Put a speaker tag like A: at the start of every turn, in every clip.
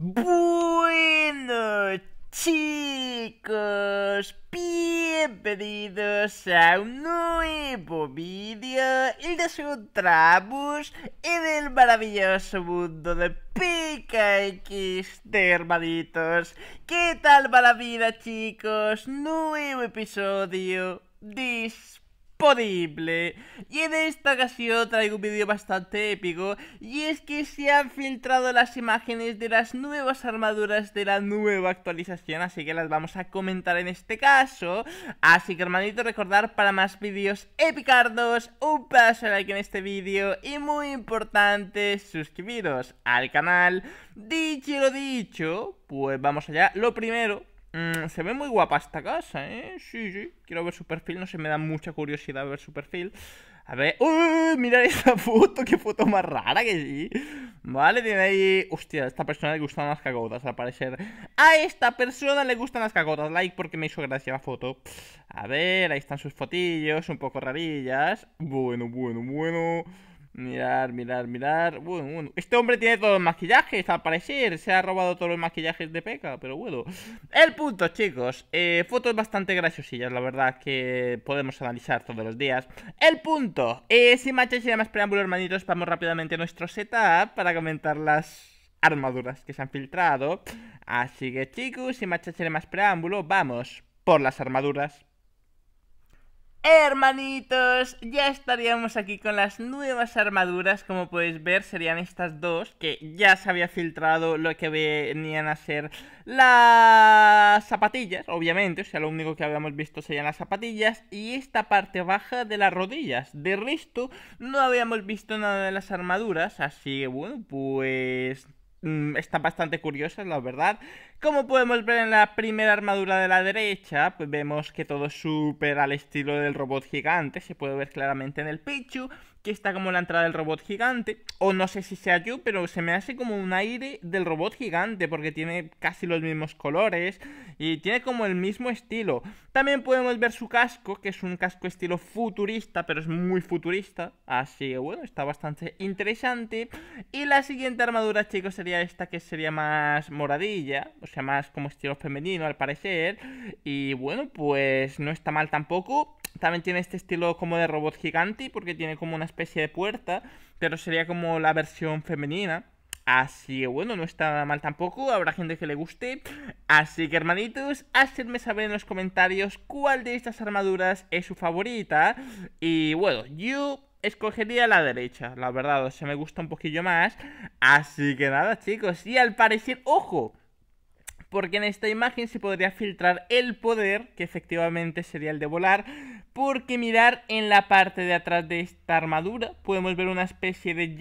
A: Bueno chicos, bienvenidos a un nuevo vídeo y nos encontramos en el maravilloso mundo de de hermanitos. ¿Qué tal va la vida chicos? Nuevo episodio. Y en esta ocasión traigo un vídeo bastante épico y es que se han filtrado las imágenes de las nuevas armaduras de la nueva actualización, así que las vamos a comentar en este caso. Así que hermanito, recordar para más vídeos epicardos, un paso like en este vídeo y muy importante, suscribiros al canal. Dicho lo dicho, pues vamos allá. Lo primero, Mm, se ve muy guapa esta casa, ¿eh? Sí, sí. Quiero ver su perfil. No sé, me da mucha curiosidad ver su perfil. A ver... ¡Uy! Mirad esa foto. ¡Qué foto más rara que sí! Vale, tiene ahí... Hostia, a esta persona le gustan las cagotas, al parecer. A esta persona le gustan las cagotas. Like porque me hizo gracia la foto. A ver, ahí están sus fotillos, un poco rarillas. Bueno, bueno, bueno... Mirar, mirar, mirar. Este hombre tiene todos los maquillajes, al parecer. Se ha robado todos los maquillajes de P.E.K.K.A. Pero bueno. El punto, chicos. Eh, fotos bastante graciosillas, la verdad, que podemos analizar todos los días. El punto. Eh, sin manches más preámbulo, hermanitos, vamos rápidamente a nuestro setup para comentar las armaduras que se han filtrado. Así que, chicos, sin manches y más preámbulo, vamos por las armaduras. Hermanitos, ya estaríamos aquí con las nuevas armaduras, como podéis ver serían estas dos, que ya se había filtrado lo que venían a ser las zapatillas, obviamente, o sea, lo único que habíamos visto serían las zapatillas y esta parte baja de las rodillas. De resto, no habíamos visto nada de las armaduras, así que bueno, pues mm, Están bastante curiosas, la verdad. Como podemos ver en la primera armadura de la derecha, pues vemos que todo es súper al estilo del robot gigante, se puede ver claramente en el Pichu, que está como la entrada del robot gigante, o no sé si sea yo, pero se me hace como un aire del robot gigante, porque tiene casi los mismos colores y tiene como el mismo estilo. También podemos ver su casco, que es un casco estilo futurista, pero es muy futurista, así que bueno, está bastante interesante. Y la siguiente armadura, chicos, sería esta que sería más moradilla, o pues, sea más como estilo femenino al parecer. Y bueno, pues no está mal tampoco. También tiene este estilo como de robot gigante porque tiene como una especie de puerta, pero sería como la versión femenina. Así que bueno, no está mal tampoco, habrá gente que le guste. Así que hermanitos, hacedme saber en los comentarios cuál de estas armaduras es su favorita. Y bueno, yo escogería la derecha, la verdad, o sea, me gusta un poquillo más. Así que nada, chicos, y al parecer, ojo, porque en esta imagen se podría filtrar el poder, que efectivamente sería el de volar, porque mirar en la parte de atrás de esta armadura podemos ver una especie de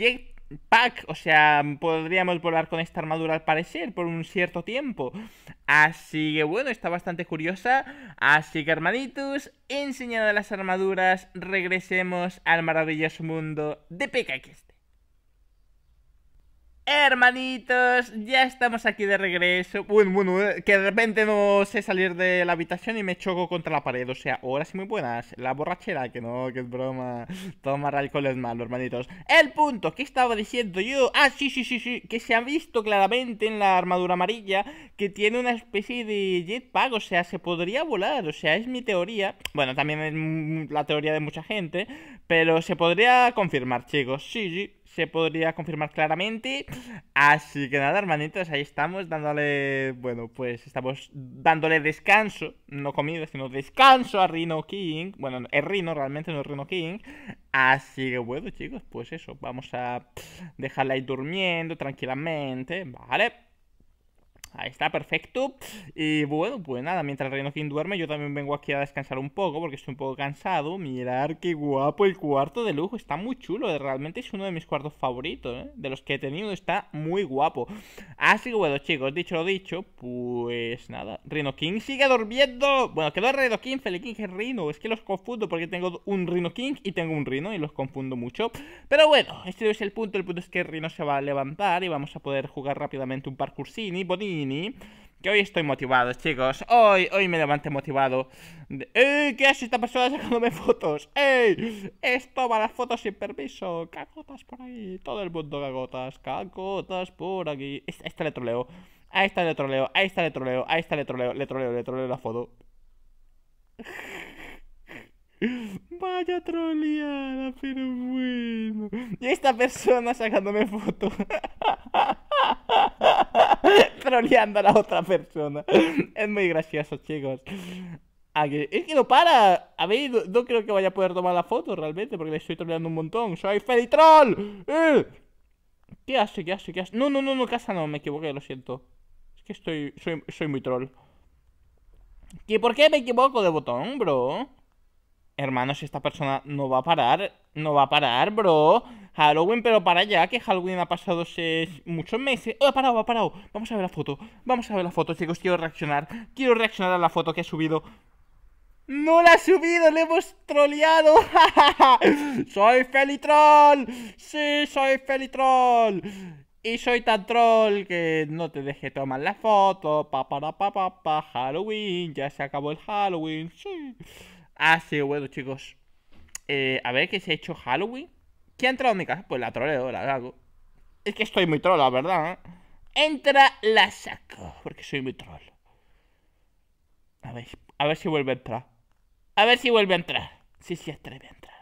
A: jetpack, o sea, podríamos volar con esta armadura al parecer por un cierto tiempo. Así que bueno, está bastante curiosa, así que hermanitos, enseñada las armaduras, regresemos al maravilloso mundo de Pekakeste. Hermanitos, ya estamos aquí de regreso. Bueno, bueno, eh, que de repente no sé salir de la habitación y me choco contra la pared. O sea, horas muy buenas. La borrachera, que no, que es broma. Tomar alcohol es malo, hermanitos. El punto, ¿qué estaba diciendo yo? Ah, sí, sí, sí, sí. Que se ha visto claramente en la armadura amarilla que tiene una especie de jetpack. O sea, se podría volar. O sea, es mi teoría. Bueno, también es la teoría de mucha gente. Pero se podría confirmar, chicos. Sí, sí se podría confirmar claramente. Así que nada, hermanitos, ahí estamos dándole, bueno, pues estamos dándole descanso, no comida, sino descanso a Rhino King. Bueno, es Rhino, realmente no es Rhino King. Así que bueno, chicos, pues eso, vamos a dejarla ahí durmiendo tranquilamente, ¿vale? Ahí está, perfecto. Y bueno, pues nada, mientras Reino King duerme, yo también vengo aquí a descansar un poco porque estoy un poco cansado. Mirar qué guapo el cuarto de lujo, está muy chulo. Eh, realmente es uno de mis cuartos favoritos, eh, de los que he tenido, está muy guapo. Así que bueno, chicos, dicho lo dicho, pues nada, Reino King sigue durmiendo. Bueno, quedó Reino King, Feliking es Rino. Es que los confundo porque tengo un Reino King y tengo un Rino y los confundo mucho. Pero bueno, este es el punto. El punto es que Rino se va a levantar y vamos a poder jugar rápidamente un y bonito que hoy estoy motivado, chicos. Hoy, hoy me levanté motivado. ¡Ey! ¿Qué hace esta persona sacándome fotos? ¡Ey! Esto va las fotos sin permiso. Cagotas por ahí. Todo el mundo cagotas. Cagotas por aquí. Ahí está le troleo. Ahí está le troleo. Ahí está le troleo. Ahí está le troleo. Le troleo, le troleo la foto. Vaya troleada, pero bueno. Y esta persona sacándome fotos. troleando a la otra persona. Es muy gracioso, chicos. Es que no para. A ver, no, creo que vaya a poder tomar la foto realmente porque le estoy troleando un montón. ¡Soy Felitrol! ¡Eh! ¿Qué hace? ¿Qué hace? ¿Qué hace? No, no, no, no, casa no, me equivoqué, lo siento. Es que estoy. soy, soy muy troll. ¿Que por qué me equivoco de botón, bro? hermanos, esta persona no va a parar, no va a parar, bro. Halloween, pero para allá, que Halloween ha pasado muchos meses. Oh, ha parado, ha parado. Vamos a ver la foto, vamos a ver la foto, chicos, quiero reaccionar. Quiero reaccionar a la foto que ha subido. ¡No la ha subido! ¡Le hemos troleado! ¡Soy Felitrol! ¡Sí, soy Felitrol! Y soy tan troll que no te deje tomar la foto. Pa, para, pa, pa, pa, Halloween. Ya se acabó el Halloween. Sí. Ah, sí, bueno, chicos. Eh, a ver qué se ha hecho Halloween. ¿Quién ha entrado en mi casa? Pues la troleo, la hago. Es que estoy muy troll, la verdad. Eh? Entra, la saco. Porque soy muy troll. A ver, a ver si vuelve a entrar. A ver si vuelve a entrar. Si sí, sí, atreve a entrar.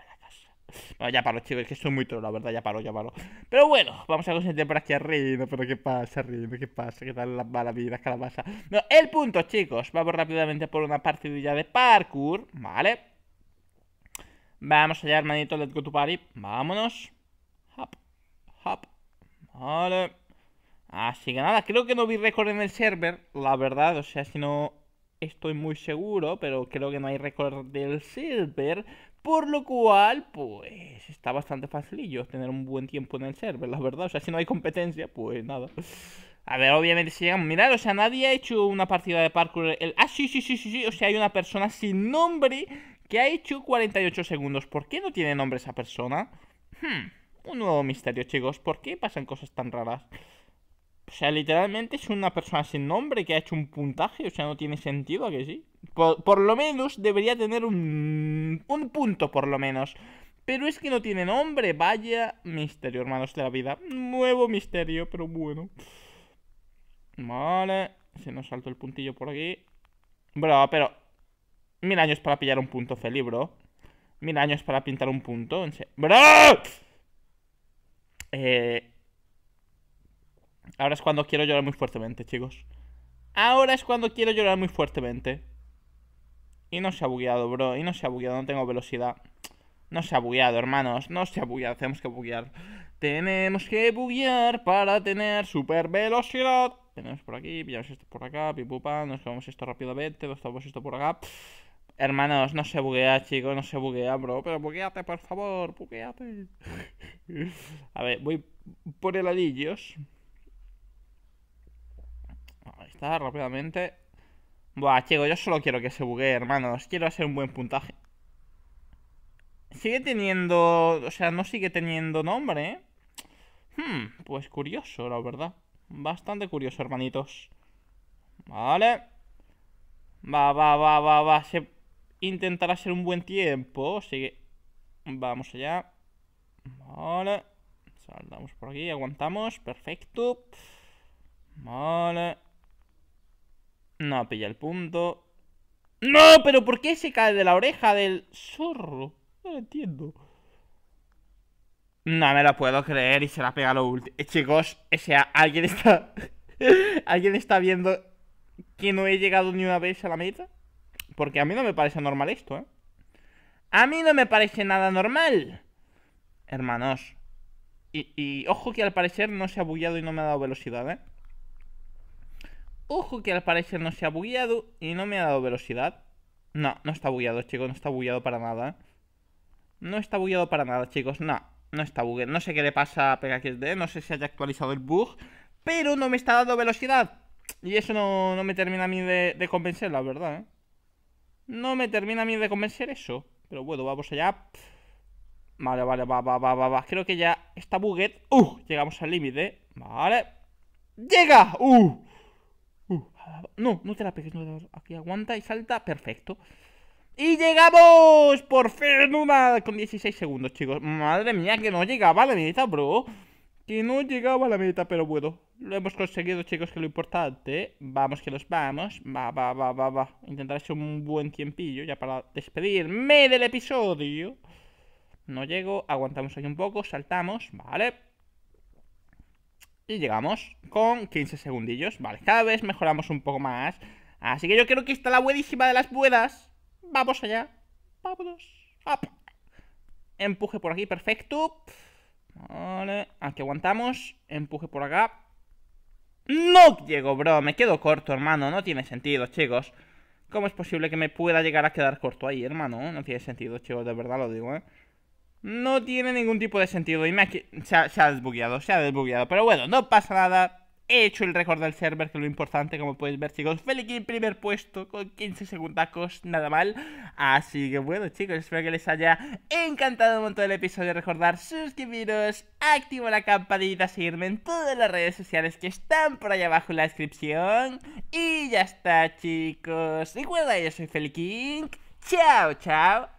A: Bueno, ya paro, chicos, es que soy muy troll, la verdad, ya paro, ya paro. Pero bueno, vamos a conseguir por aquí a reino, pero qué pasa, reino, qué pasa, qué tal la malas la calabaza. No, el punto, chicos, vamos rápidamente por una partidilla de parkour, ¿vale? Vamos allá, hermanito, let's go to party, vámonos. Hop, hop, vale. Así que nada, creo que no vi récord en el server, la verdad, o sea, si no estoy muy seguro, pero creo que no hay récord del server. Por lo cual, pues está bastante facilillo tener un buen tiempo en el server, la verdad. O sea, si no hay competencia, pues nada. A ver, obviamente si llegamos. Mirad, o sea, nadie ha hecho una partida de parkour. El... Ah, sí, sí, sí, sí, sí. O sea, hay una persona sin nombre que ha hecho 48 segundos. ¿Por qué no tiene nombre esa persona? Hmm, un nuevo misterio, chicos. ¿Por qué pasan cosas tan raras? O sea, literalmente es una persona sin nombre que ha hecho un puntaje. O sea, no tiene sentido a que sí. Por, lo menos debería tener un, un punto, por lo menos. Pero es que no tiene nombre. Vaya misterio, hermanos de la vida. Nuevo misterio, pero bueno. Vale. Se nos salto el puntillo por aquí. Bro, pero... Mil años para pillar un punto, Feli, bro. Mil años para pintar un punto. En ¡Bro! Eh... Ahora es cuando quiero llorar muy fuertemente, chicos. Ahora es cuando quiero llorar muy fuertemente. Y no se ha bugueado, bro. Y no se ha bugueado, no tengo velocidad. No se ha bugueado, hermanos. No se ha bugueado, tenemos que buguear. Tenemos que buguear para tener super velocidad. Tenemos por aquí, pillamos esto por acá, pipupa. Nos quedamos esto rápidamente, nos esto por acá. Hermanos, no se buguea, chicos, no se buguea, bro. Pero bugueate, por favor, bugueate. A ver, voy por el anillos. Ahí está, rápidamente. Buah, chico, yo solo quiero que se buguee, hermanos. Quiero hacer un buen puntaje. Sigue teniendo... O sea, no sigue teniendo nombre, ¿eh? Hmm, pues curioso, la verdad. Bastante curioso, hermanitos. Vale. Va, va, va, va, va. Se intentará hacer un buen tiempo. Sigue. Vamos allá. Vale. Saldamos por aquí, aguantamos. Perfecto. Vale. No pilla el punto. ¡No! ¿Pero por qué se cae de la oreja del zorro? No entiendo. No me lo puedo creer y se la pega lo último. Eh, chicos, o sea, alguien está. ¿Alguien está viendo que no he llegado ni una vez a la meta? Porque a mí no me parece normal esto, ¿eh? A mí no me parece nada normal. Hermanos. Y, ojo que al parecer no se ha bullado y no me ha dado velocidad, ¿eh? Ojo que al parecer no se ha bugueado y no me ha dado velocidad. No, no está bugueado, chicos, no está bugueado para nada. No está bugueado para nada, chicos, no. No está bugueado, no sé qué le pasa a PKXD, no sé si haya actualizado el bug, pero no me está dando velocidad. Y eso no, me termina a mí de, convencer, la verdad, ¿eh? No me termina a mí de convencer eso. Pero bueno, vamos allá. Vale, vale, va, va, va, va, va. Creo que ya está bugueado ¡Uh! Llegamos al límite. Vale. ¡Llega! ¡Uh! No, no te la pegues, no te la... Aquí aguanta y salta, perfecto. Y llegamos por fin con 16 segundos, chicos. Madre mía, que no llegaba a la meta, bro. Que no llegaba a la meta, pero bueno. Lo hemos conseguido, chicos, que lo importante. Vamos, que nos vamos. Va, va, va, va, va. Intentaré hacer un buen tiempillo ya para despedirme del episodio. No llego, aguantamos ahí un poco, saltamos, vale. Y llegamos con 15 segundillos. Vale, cada vez mejoramos un poco más. Así que yo creo que está la buenísima de las buenas. Vamos allá. Vámonos. Up. Empuje por aquí, perfecto. Vale, aquí aguantamos. Empuje por acá. No llego, bro. Me quedo corto, hermano. No tiene sentido, chicos. ¿Cómo es posible que me pueda llegar a quedar corto ahí, hermano? No tiene sentido, chicos. De verdad lo digo, ¿eh? No tiene ningún tipo de sentido. Y se, ha, desbugueado, se ha desbugueado. Pero bueno, no pasa nada. He hecho el récord del server, que es lo importante, como podéis ver, chicos. Felikin en primer puesto con 15 segundacos, nada mal. Así que bueno, chicos, espero que les haya encantado un montón el episodio. Recordar suscribiros, activo la campanita, seguirme en todas las redes sociales que están por ahí abajo en la descripción. Y ya está, chicos. Recuerda, yo soy Feliking. Chao, chao.